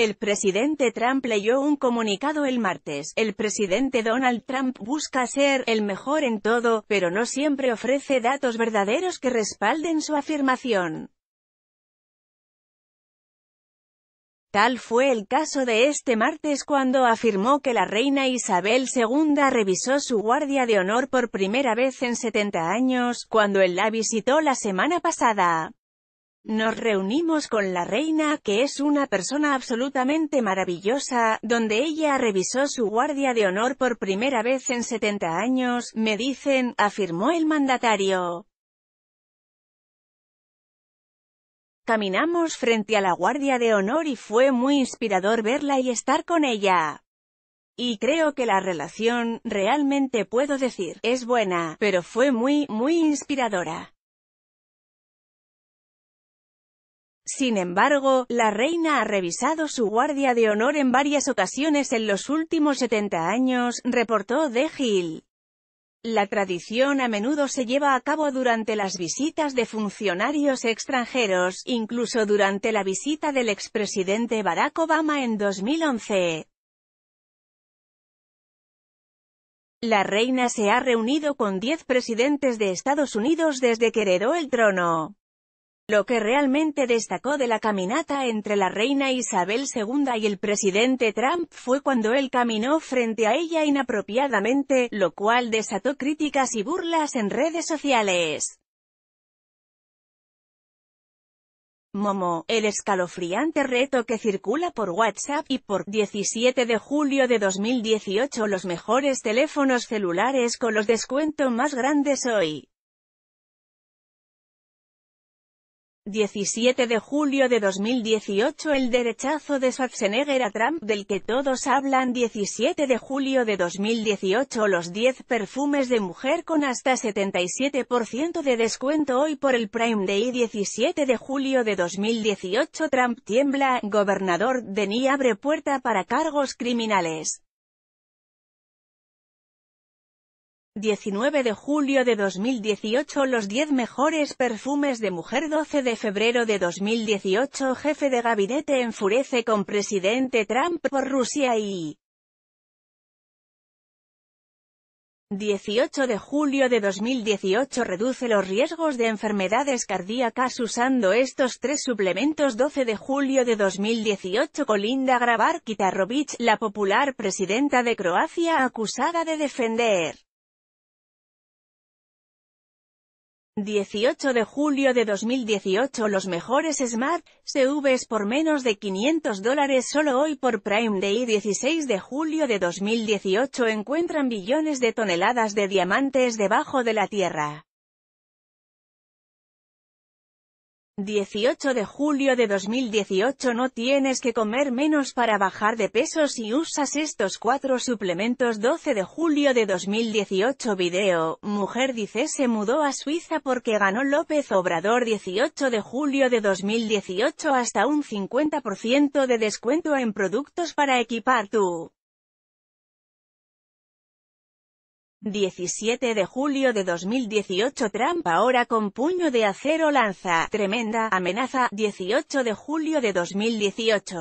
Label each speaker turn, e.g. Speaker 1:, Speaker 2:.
Speaker 1: El presidente Trump leyó un comunicado el martes. El presidente Donald Trump busca ser el mejor en todo, pero no siempre ofrece datos verdaderos que respalden su afirmación. Tal fue el caso de este martes cuando afirmó que la reina Isabel II revisó su guardia de honor por primera vez en 70 años, cuando él la visitó la semana pasada. Nos reunimos con la reina, que es una persona absolutamente maravillosa, donde ella revisó su guardia de honor por primera vez en 70 años, me dicen, afirmó el mandatario. Caminamos frente a la guardia de honor y fue muy inspirador verla y estar con ella. Y creo que la relación, realmente puedo decir, es buena, pero fue muy, muy inspiradora. Sin embargo, la reina ha revisado su guardia de honor en varias ocasiones en los últimos 70 años, reportó De Gil. La tradición a menudo se lleva a cabo durante las visitas de funcionarios extranjeros, incluso durante la visita del expresidente Barack Obama en 2011. La reina se ha reunido con 10 presidentes de Estados Unidos desde que heredó el trono. Lo que realmente destacó de la caminata entre la reina Isabel II y el presidente Trump fue cuando él caminó frente a ella inapropiadamente, lo cual desató críticas y burlas en redes sociales. Momo, el escalofriante reto que circula por WhatsApp y por 17 de julio de 2018 los mejores teléfonos celulares con los descuentos más grandes hoy. 17 de julio de 2018 El derechazo de Schwarzenegger a Trump del que todos hablan 17 de julio de 2018 Los 10 perfumes de mujer con hasta 77% de descuento hoy por el Prime Day 17 de julio de 2018 Trump tiembla, gobernador de abre puerta para cargos criminales 19 de julio de 2018 Los 10 mejores perfumes de mujer 12 de febrero de 2018 Jefe de gabinete enfurece con presidente Trump por Rusia y 18 de julio de 2018 Reduce los riesgos de enfermedades cardíacas usando estos tres suplementos 12 de julio de 2018 Colinda Grabar Kitarovic, la popular presidenta de Croacia acusada de defender 18 de julio de 2018 Los mejores Smart CVs por menos de 500 dólares solo hoy por Prime Day 16 de julio de 2018 encuentran billones de toneladas de diamantes debajo de la tierra. 18 de julio de 2018 No tienes que comer menos para bajar de peso si usas estos cuatro suplementos 12 de julio de 2018 Video, mujer dice se mudó a Suiza porque ganó López Obrador 18 de julio de 2018 hasta un 50% de descuento en productos para equipar tu 17 de julio de 2018 Trump ahora con puño de acero lanza, tremenda, amenaza, 18 de julio de 2018.